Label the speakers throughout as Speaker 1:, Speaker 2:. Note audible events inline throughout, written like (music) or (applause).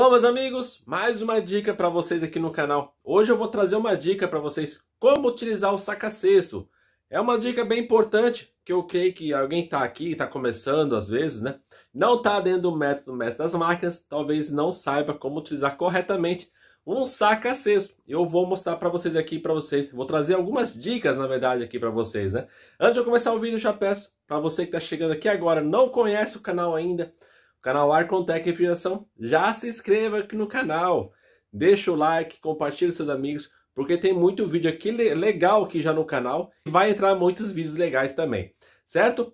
Speaker 1: Bom, meus amigos, mais uma dica para vocês aqui no canal. Hoje eu vou trazer uma dica para vocês como utilizar o saca-cesto. É uma dica bem importante que eu creio que alguém está aqui, está começando às vezes, né? Não está dentro do método mestre das máquinas, talvez não saiba como utilizar corretamente um saca-cesto. Eu vou mostrar para vocês aqui, para vocês, vou trazer algumas dicas, na verdade, aqui para vocês, né? Antes de eu começar o vídeo, já peço para você que está chegando aqui agora, não conhece o canal ainda, Canal Arcontec Refrigeração. Já se inscreva aqui no canal. Deixa o like, compartilha com seus amigos, porque tem muito vídeo aqui legal aqui já no canal. E vai entrar muitos vídeos legais também, certo?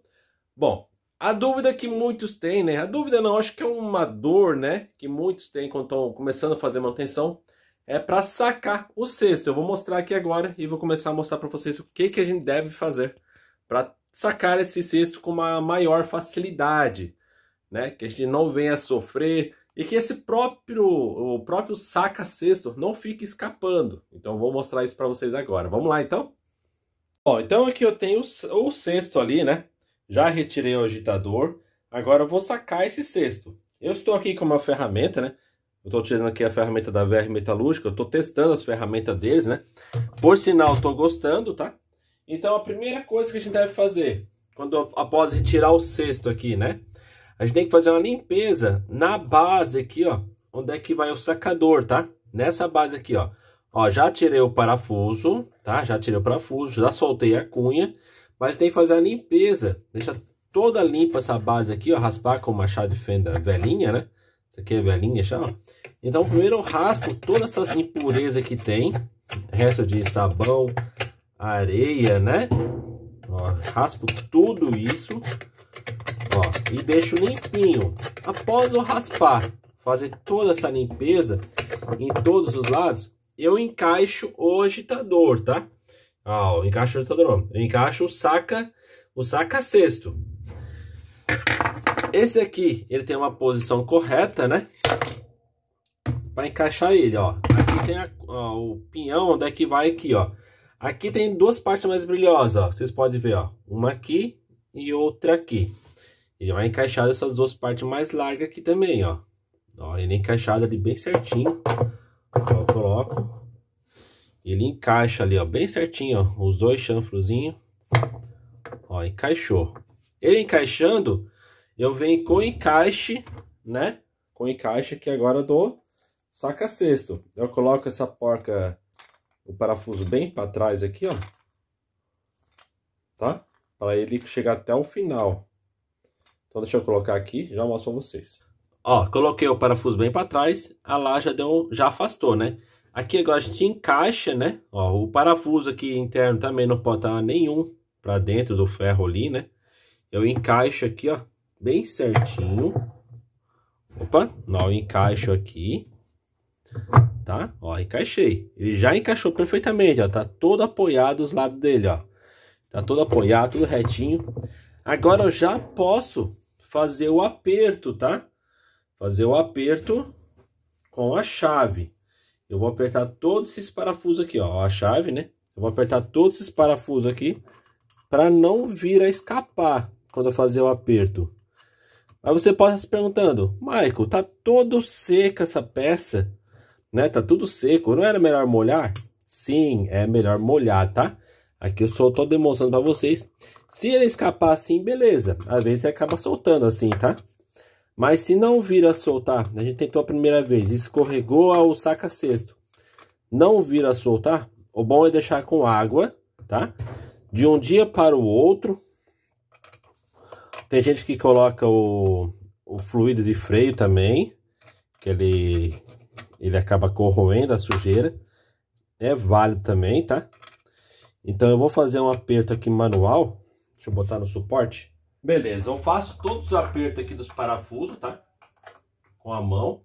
Speaker 1: Bom, a dúvida que muitos têm, né? A dúvida não, acho que é uma dor, né? Que muitos têm quando estão começando a fazer manutenção. É para sacar o cesto. Eu vou mostrar aqui agora e vou começar a mostrar para vocês o que, que a gente deve fazer para sacar esse cesto com uma maior facilidade né? Que a gente não venha sofrer e que esse próprio o próprio saca cesto não fique escapando. Então vou mostrar isso para vocês agora. Vamos lá então? Bom, então aqui eu tenho o, o ali, né? Já retirei o agitador. Agora eu vou sacar esse cesto. Eu estou aqui com uma ferramenta, né? Eu estou utilizando aqui a ferramenta da VR Metalúrgica. Eu estou testando as ferramentas deles, né? Por sinal, estou gostando, tá? Então a primeira coisa que a gente deve fazer, quando após retirar o cesto aqui, né? A gente tem que fazer uma limpeza na base aqui, ó. Onde é que vai o sacador, tá? Nessa base aqui, ó. Ó, já tirei o parafuso, tá? Já tirei o parafuso, já soltei a cunha. Mas tem que fazer a limpeza. Deixa toda limpa essa base aqui, ó. Raspar com o machado de fenda velhinha, né? Isso aqui é velhinha já, ó. Então, primeiro eu raspo todas essas impurezas que tem. Resto de sabão, areia, né? Ó, raspo tudo isso e deixo limpinho. Após eu raspar, fazer toda essa limpeza em todos os lados, eu encaixo o agitador, tá? ó ah, eu encaixo o agitador, eu encaixo o saca, o saca cesto. Esse aqui, ele tem uma posição correta, né? Para encaixar ele, ó. Aqui tem a, ó, o pinhão, onde é que vai aqui, ó. Aqui tem duas partes mais brilhosas, ó. Vocês podem ver, ó. Uma aqui e outra aqui. Ele vai encaixar essas duas partes mais largas aqui também, ó. ó ele é encaixado ali bem certinho. Ó, eu coloco. Ele encaixa ali, ó, bem certinho, ó. Os dois chanfrozinhos. Ó, encaixou. Ele encaixando, eu venho com encaixe, né? Com encaixe aqui agora do saca sexto. Eu coloco essa porca, o parafuso bem para trás aqui, ó. Tá? Para ele chegar até o final. Então deixa eu colocar aqui, já mostro para vocês. Ó, coloquei o parafuso bem para trás, a lá já deu, já afastou, né? Aqui agora a gente encaixa, né? Ó, o parafuso aqui interno também não pode estar nenhum para dentro do ferro ali, né? Eu encaixo aqui, ó, bem certinho. Opa, não, encaixo aqui, tá? Ó, encaixei. Ele já encaixou perfeitamente, ó, tá todo apoiado os lados dele, ó. Tá todo apoiado, tudo retinho. Agora eu já posso fazer o aperto, tá? Fazer o aperto com a chave. Eu vou apertar todos esses parafusos aqui, ó, a chave, né? Eu vou apertar todos esses parafusos aqui para não vir a escapar quando eu fazer o aperto. Aí você pode estar se perguntando, Michael, tá todo seca essa peça, né? Tá tudo seco, não era melhor molhar? Sim, é melhor molhar, tá? Aqui eu só tô demonstrando para vocês se ele escapar assim, beleza. Às vezes ele acaba soltando assim, tá? Mas se não vir a soltar, a gente tentou a primeira vez, escorregou ao saca cesto. Não vir a soltar, o bom é deixar com água, tá? De um dia para o outro. Tem gente que coloca o, o fluido de freio também, que ele, ele acaba corroendo a sujeira. É válido também, tá? Então eu vou fazer um aperto aqui manual Deixa eu botar no suporte. Beleza, eu faço todos os apertos aqui dos parafusos, tá? Com a mão,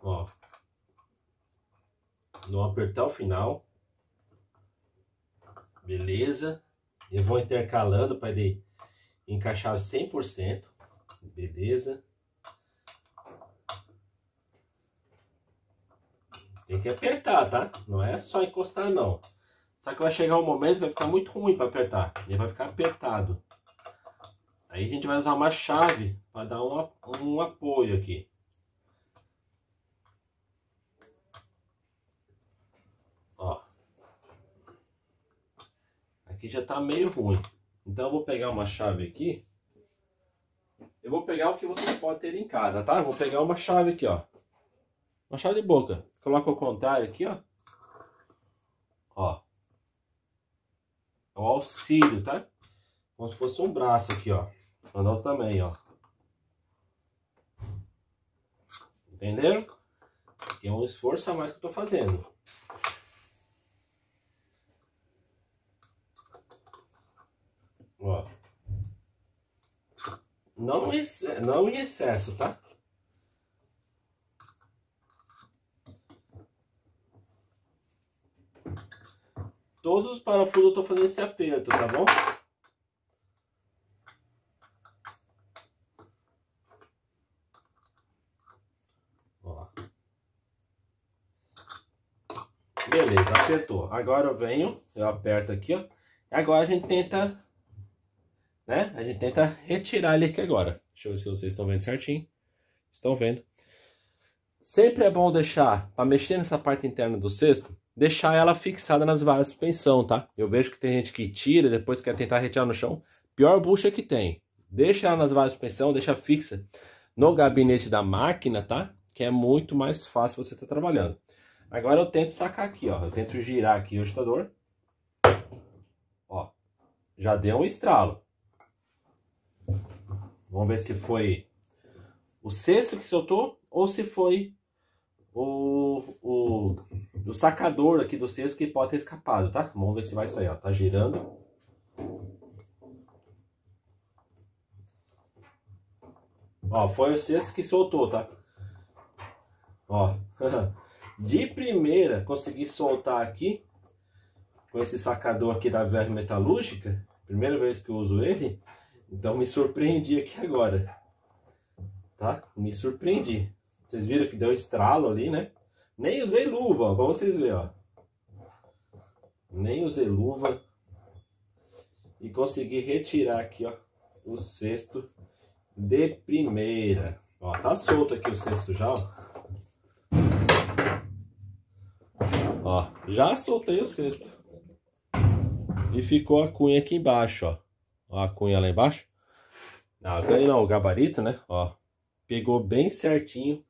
Speaker 1: ó. Não apertar o final. Beleza. Eu vou intercalando para ele encaixar 100%. Beleza. Tem que apertar, tá? Não é só encostar, não. Só que vai chegar um momento que vai ficar muito ruim para apertar. Ele vai ficar apertado. Aí a gente vai usar uma chave para dar um, um apoio aqui. Ó. Aqui já está meio ruim. Então eu vou pegar uma chave aqui. Eu vou pegar o que vocês podem ter em casa, tá? Eu vou pegar uma chave aqui, ó. Uma chave de boca. Coloca ao contrário aqui, ó. Ó. É o auxílio, tá? Como se fosse um braço aqui, ó. Mandou também, ó. Entenderam? Aqui é um esforço a mais que eu tô fazendo. Ó. Não, não em excesso, tá? Todos os parafusos eu tô fazendo esse aperto, tá bom? Ó. Beleza, apertou. Agora eu venho, eu aperto aqui, ó. Agora a gente tenta, né? A gente tenta retirar ele aqui agora. Deixa eu ver se vocês estão vendo certinho. Estão vendo? Sempre é bom deixar, para mexer nessa parte interna do cesto, deixar ela fixada nas varas de suspensão, tá? Eu vejo que tem gente que tira depois quer tentar retirar no chão. Pior bucha que tem. Deixa ela nas varas de suspensão, deixa fixa no gabinete da máquina, tá? Que é muito mais fácil você estar tá trabalhando. Agora eu tento sacar aqui, ó. Eu tento girar aqui o agitador. Ó, já deu um estralo. Vamos ver se foi o sexto que soltou ou se foi o, o, o sacador aqui do cesto que pode ter escapado, tá? Vamos ver se vai sair, ó. Tá girando. Ó, foi o cesto que soltou, tá? Ó. (laughs) De primeira, consegui soltar aqui com esse sacador aqui da VR metalúrgica. Primeira vez que eu uso ele. Então me surpreendi aqui agora. Tá? Me surpreendi. Vocês viram que deu estralo ali, né? Nem usei luva, pra vocês verem, ó. Nem usei luva. E consegui retirar aqui, ó, o cesto de primeira. Ó, tá solto aqui o cesto já, ó. Ó, já soltei o cesto. E ficou a cunha aqui embaixo, ó. ó a cunha lá embaixo. Ah, não, o gabarito, né? Ó, pegou bem certinho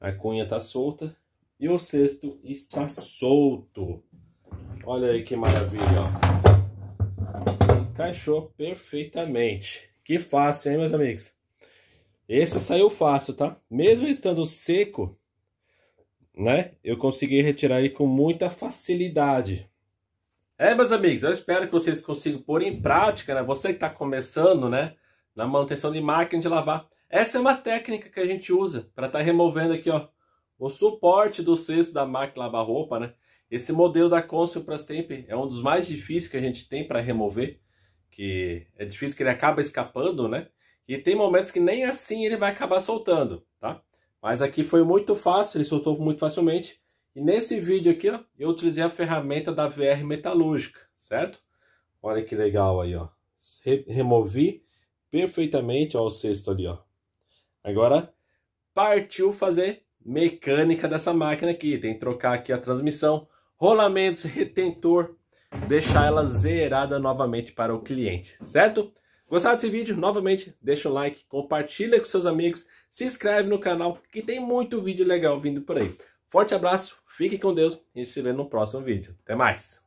Speaker 1: a cunha está solta. E o cesto está solto. Olha aí que maravilha, ó. Encaixou perfeitamente. Que fácil, hein, meus amigos? Esse saiu fácil, tá? Mesmo estando seco, né? Eu consegui retirar ele com muita facilidade. É, meus amigos, eu espero que vocês consigam pôr em prática, né? Você que está começando, né? Na manutenção de máquina de lavar. Essa é uma técnica que a gente usa para estar tá removendo aqui ó, o suporte do cesto da máquina lavar-roupa. Né? Esse modelo da Consul Prastemp é um dos mais difíceis que a gente tem para remover, que é difícil que ele acaba escapando, né? E tem momentos que nem assim ele vai acabar soltando, tá? Mas aqui foi muito fácil, ele soltou muito facilmente. E nesse vídeo aqui, ó, eu utilizei a ferramenta da VR metalúrgica, certo? Olha que legal aí, ó. Removi perfeitamente, ó, o cesto ali, ó. Agora partiu fazer mecânica dessa máquina aqui. Tem que trocar aqui a transmissão, rolamentos, retentor, deixar ela zerada novamente para o cliente, certo? Gostaram desse vídeo? Novamente, deixa o like, compartilha com seus amigos, se inscreve no canal que tem muito vídeo legal vindo por aí. Forte abraço, fique com Deus e se vê no próximo vídeo. Até mais!